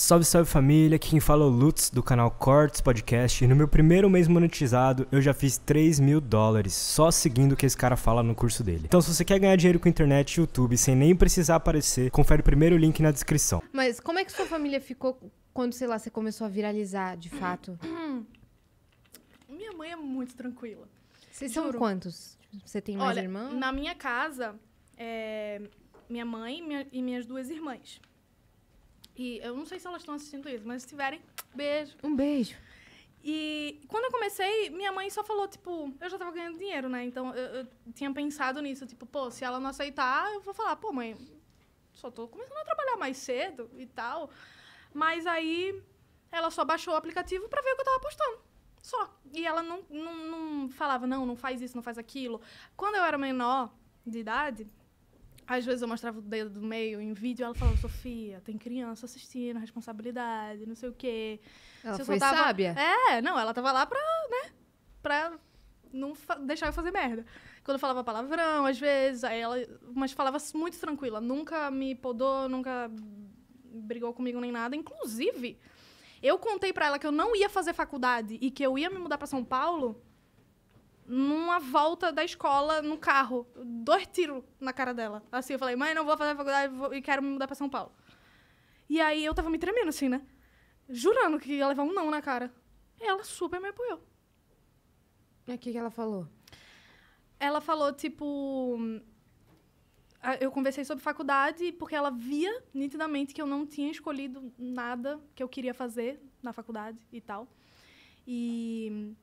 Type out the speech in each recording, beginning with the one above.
Salve, salve família, aqui quem fala é o Lutz do canal Cortes Podcast e no meu primeiro mês monetizado eu já fiz 3 mil dólares só seguindo o que esse cara fala no curso dele. Então se você quer ganhar dinheiro com internet e YouTube sem nem precisar aparecer, confere o primeiro link na descrição. Mas como é que sua família ficou quando, sei lá, você começou a viralizar de fato? Minha mãe é muito tranquila. Vocês são quantos? Você tem mais irmãos? Na minha casa, é, minha mãe minha- e minhas duas irmãs. E eu não sei se elas estão assistindo isso, mas se tiverem, beijo. Um beijo. E quando eu comecei, minha mãe só falou, tipo, eu já tava ganhando dinheiro, né? Então eu, eu tinha pensado nisso, tipo, pô, se ela não aceitar, eu vou falar, pô, mãe, só tô começando a trabalhar mais cedo e tal. Mas aí ela só baixou o aplicativo para ver o que eu tava postando. Só. E ela não, não, não falava, não, não faz isso, não faz aquilo. Quando eu era menor de idade, às vezes eu mostrava o dedo do meio em vídeo e ela falava, Sofia, tem criança assistindo, responsabilidade, não sei o quê. Ela Se foi tava... sábia? É, não, ela tava lá pra, né, pra não deixar eu fazer merda. Quando eu falava palavrão, às vezes, aí ela... Mas falava muito tranquila, nunca me podou, nunca brigou comigo nem nada. Inclusive, eu contei para ela que eu não ia fazer faculdade e que eu ia me mudar para São Paulo numa volta da escola no carro. Dois tiros na cara dela. Assim, eu falei, mãe, não vou fazer faculdade vou, e quero me mudar pra São Paulo. E aí eu tava me tremendo, assim, né? Jurando que ia levar um não na cara. E ela super me apoiou. E o que, que ela falou? Ela falou, tipo. Eu conversei sobre faculdade porque ela via nitidamente que eu não tinha escolhido nada que eu queria fazer na faculdade e tal. E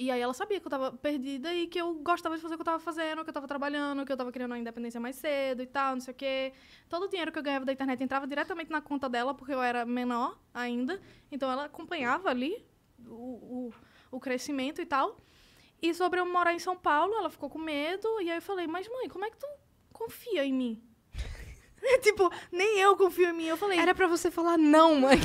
e aí ela sabia que eu tava perdida e que eu gostava de fazer o que eu tava fazendo, que eu tava trabalhando, que eu tava criando uma independência mais cedo e tal, não sei o quê. Todo o dinheiro que eu ganhava da internet entrava diretamente na conta dela, porque eu era menor ainda. Então ela acompanhava ali o, o, o crescimento e tal. E sobre eu morar em São Paulo, ela ficou com medo. E aí eu falei, mas mãe, como é que tu confia em mim? tipo, nem eu confio em mim. Eu falei. Era pra você falar não, mãe.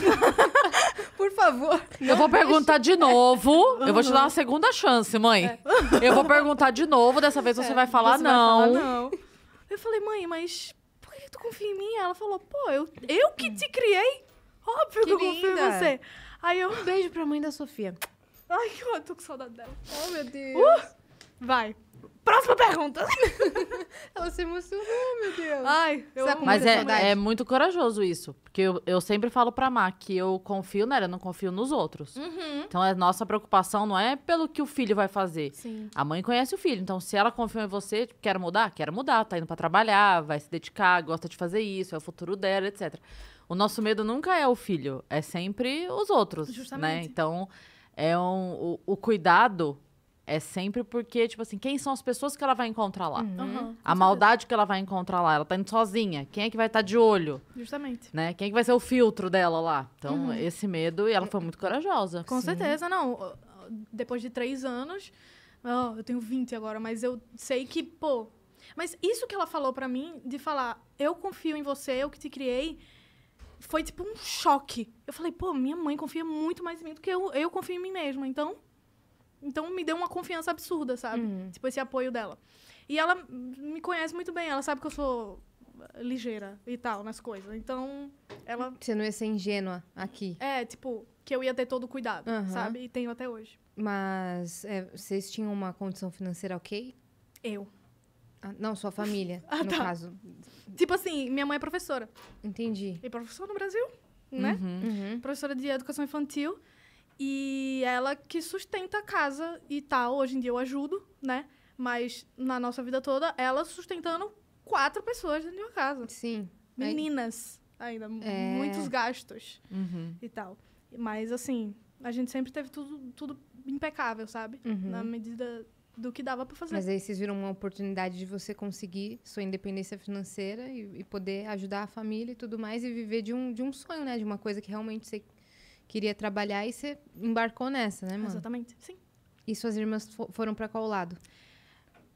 Por favor. eu vou perguntar de novo. Eu vou te dar uma segunda chance, mãe. É. Eu vou perguntar de novo. Dessa vez você, é, vai, falar você vai falar não. Eu falei, mãe, mas por que tu confia em mim? Ela falou, pô, eu, eu que te criei. Óbvio que, que eu confio linda. em você. Aí eu. Um beijo pra mãe da Sofia. Ai, eu tô com saudade dela. Oh, meu Deus. Uh! Vai. Próxima pergunta. Ela se emocionou, meu Deus. Ai, eu amo Mas é, é, é muito corajoso isso. Porque eu, eu sempre falo pra Má que eu confio nela, eu não confio nos outros. Uhum. Então a nossa preocupação não é pelo que o filho vai fazer. Sim. A mãe conhece o filho. Então se ela confia em você, quer mudar? Quer mudar. Tá indo pra trabalhar, vai se dedicar, gosta de fazer isso, é o futuro dela, etc. O nosso medo nunca é o filho, é sempre os outros. Né? Justamente. Né? Então é um, o, o cuidado é sempre porque, tipo assim, quem são as pessoas que ela vai encontrar lá? Uhum. A maldade que ela vai encontrar lá. Ela tá indo sozinha. Quem é que vai estar tá de olho? Justamente. Né? Quem é que vai ser o filtro dela lá? Então, uhum. esse medo, e ela foi muito corajosa. Com Sim. certeza, não. Depois de três anos, eu tenho 20 agora, mas eu sei que, pô. Mas isso que ela falou para mim, de falar, eu confio em você, eu que te criei, foi tipo um choque. Eu falei, pô, minha mãe confia muito mais em mim do que eu, eu confio em mim mesma. Então, então me deu uma confiança absurda, sabe? Uhum. Tipo, esse apoio dela. E ela me conhece muito bem, ela sabe que eu sou ligeira e tal nas coisas. Então, ela. Você não ia ser ingênua aqui. É, tipo, que eu ia ter todo o cuidado, uhum. sabe? E tenho até hoje. Mas é, vocês tinham uma condição financeira ok? Eu. Ah, não, sua família, ah, no tá. caso. Tipo assim, minha mãe é professora. Entendi. E professora no Brasil, né? Uhum. Uhum. Professora de educação infantil. E ela que sustenta a casa e tal. Hoje em dia eu ajudo, né? Mas na nossa vida toda, ela sustentando quatro pessoas dentro de uma casa. Sim. Meninas ainda, é... muitos gastos uhum. e tal. Mas assim, a gente sempre teve tudo, tudo impecável, sabe? Uhum. Na medida do que dava para fazer. Mas aí vocês viram uma oportunidade de você conseguir sua independência financeira e, e, poder ajudar a família e tudo mais e viver de um, de um sonho, né? De uma coisa que realmente você queria trabalhar e você embarcou nessa, né, mano? Exatamente, sim. E suas irmãs foram para qual lado?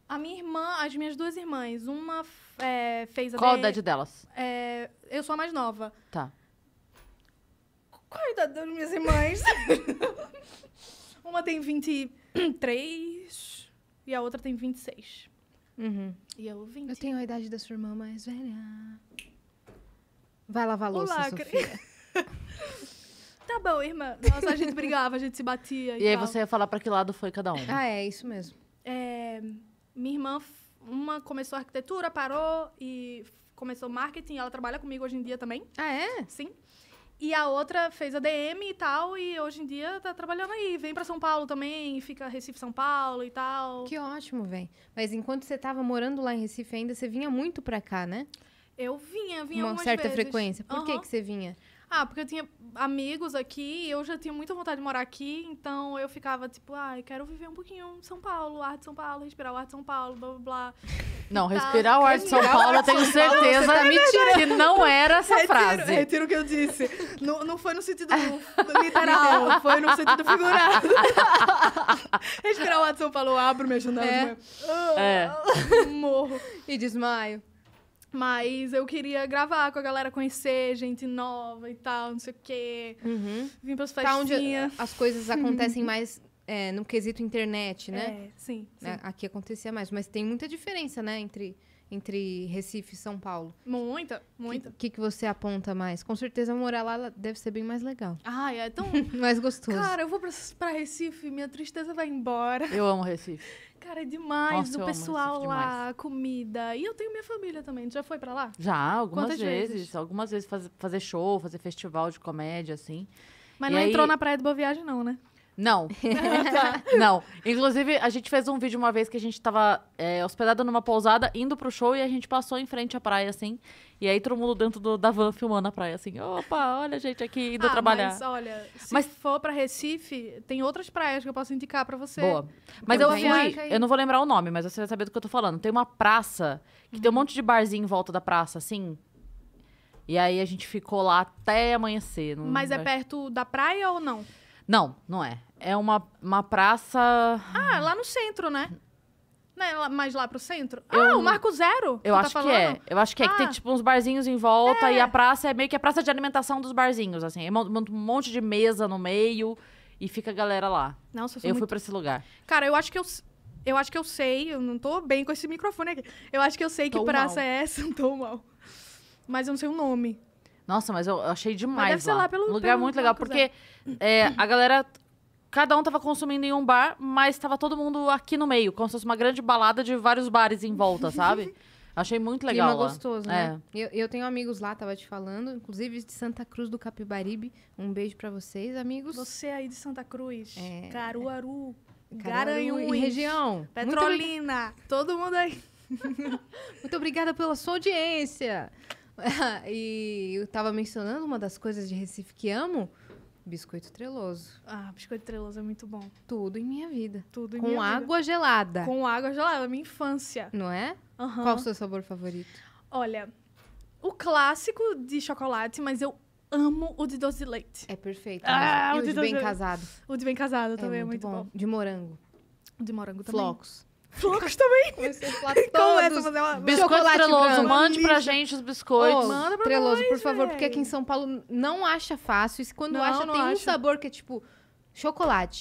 A minha irmã, as minhas duas irmãs, uma é, fez a Qual a idade delas? É, eu sou a mais nova. Tá. Qual a idade das minhas irmãs? uma tem 23 e a outra tem 26. Uhum. E eu 20. Eu tenho a idade da sua irmã mais velha. Vai lavar a louça, Olá, Sofia. tá bom, irmã. Nossa, a gente brigava, a gente se batia. E, e aí tal. você ia falar pra que lado foi cada um. Ah, é, isso mesmo. É, minha irmã, uma começou arquitetura, parou e começou marketing. Ela trabalha comigo hoje em dia também. Ah, é? Sim. E a outra fez a DM e tal, e hoje em dia tá trabalhando aí. Vem para São Paulo também, fica Recife, São Paulo e tal. Que ótimo, vem Mas enquanto você tava morando lá em Recife ainda, você vinha muito pra cá, né? Eu vinha, vinha Uma certa vezes. frequência. Por uhum. que que você vinha? Ah, porque eu tinha amigos aqui e eu já tinha muita vontade de morar aqui, então eu ficava tipo, ai, ah, quero viver um pouquinho em São Paulo, ar de São Paulo, respirar o ar de São Paulo, blá blá blá. Não, tá, respirar o ar de São Paulo, eu tenho certeza tá que não era essa retiro, frase. Retiro o que eu disse. Não, não foi no sentido literal, foi no sentido figurado. respirar o ar de São Paulo, abro minha janela é. É. Morro. E desmaio. Mas eu queria gravar com a galera, conhecer gente nova e tal, não sei o quê. Uhum. Vim pras festinhas. Tá as coisas acontecem mais é, no quesito internet, né? É, sim, é, sim. Aqui acontecia mais. Mas tem muita diferença, né? Entre entre Recife e São Paulo? Muita, muita. O que, que, você aponta mais? Com certeza morar lá deve ser bem mais legal. Ah, é tão. mais gostoso. Cara, eu vou pra, pra Recife, minha tristeza vai embora. Eu amo Recife. Cara, é demais. Nossa, o pessoal lá, comida. E eu tenho minha família também. Já foi para lá? Já, algumas Quantas vezes. vezes? Algumas vezes faz, fazer show, fazer festival de comédia, assim. Mas e não aí... entrou na Praia do Boa Viagem, não, né? Não. não. Inclusive, a gente fez um vídeo uma vez que a gente tava é, hospedada numa pousada, indo pro show, e a gente passou em frente à praia, assim. E aí todo mundo dentro do, da van filmando a praia, assim. Opa, olha a gente aqui indo ah, trabalhar. Mas olha, se mas... for pra Recife, tem outras praias que eu posso indicar pra você. Boa. Mas é eu fui. Eu não vou lembrar o nome, mas você vai saber do que eu tô falando. Tem uma praça que uhum. tem um uhum. monte de barzinho em volta da praça, assim. E aí a gente ficou lá até amanhecer. Mas é perto da praia ou não? Não, não é. É uma, uma praça. Ah, lá no centro, né? né? Lá- Mais lá pro centro? Ah, eu- Ah, o Marco Zero. Eu tá acho que é. Eu acho que é que tem ah. tipo uns barzinhos em volta e é. a praça é meio que a praça de alimentação dos barzinhos, assim. É um monte de mesa no meio e fica a galera lá. Nossa, eu sou Eu muito... fui pra esse lugar. Cara, eu acho que eu. Eu acho que eu sei, eu não tô bem com esse microfone aqui. Eu acho que eu sei que praça mal. é essa, não tô mal. Mas eu não sei o nome. Nossa, mas eu achei demais. deve ser lá pelo- lugar pelo muito legal, porque é, a galera cada um tava consumindo em um bar, mas tava todo mundo aqui no meio, como se fosse uma grande balada de vários bares em volta, sabe? Achei muito legal. Clima lá. gostoso, né? É. Eu, eu, tenho amigos lá, tava te falando, inclusive de Santa Cruz do Capibaribe. Um beijo para vocês, amigos. Você aí de Santa Cruz, é, Caruaru, é. Garanhuns, e região, Petrolina, muito... todo mundo aí. muito obrigada pela sua audiência. e eu tava mencionando uma das coisas de Recife que amo. Biscoito treloso. Ah, biscoito treloso é muito bom. Tudo em minha vida. Tudo em Com minha água vida. gelada. Com água gelada, minha infância. Não é? Uhum. Qual o seu sabor favorito? Olha, o clássico de chocolate, mas eu amo o de doce de leite. É perfeito. Ah, e o de, de bem casado. O de bem casado é também é muito, é muito bom. bom. De morango. O de morango também. Flocos. Flocos também. Começa a fazer uma... Biscoito treloso, mande pra gente os biscoitos. Oh, Manda pra treloso, nós, por favor, porque aqui em São Paulo não acha fácil. E quando não, acha, não tem um sabor que é tipo chocolate.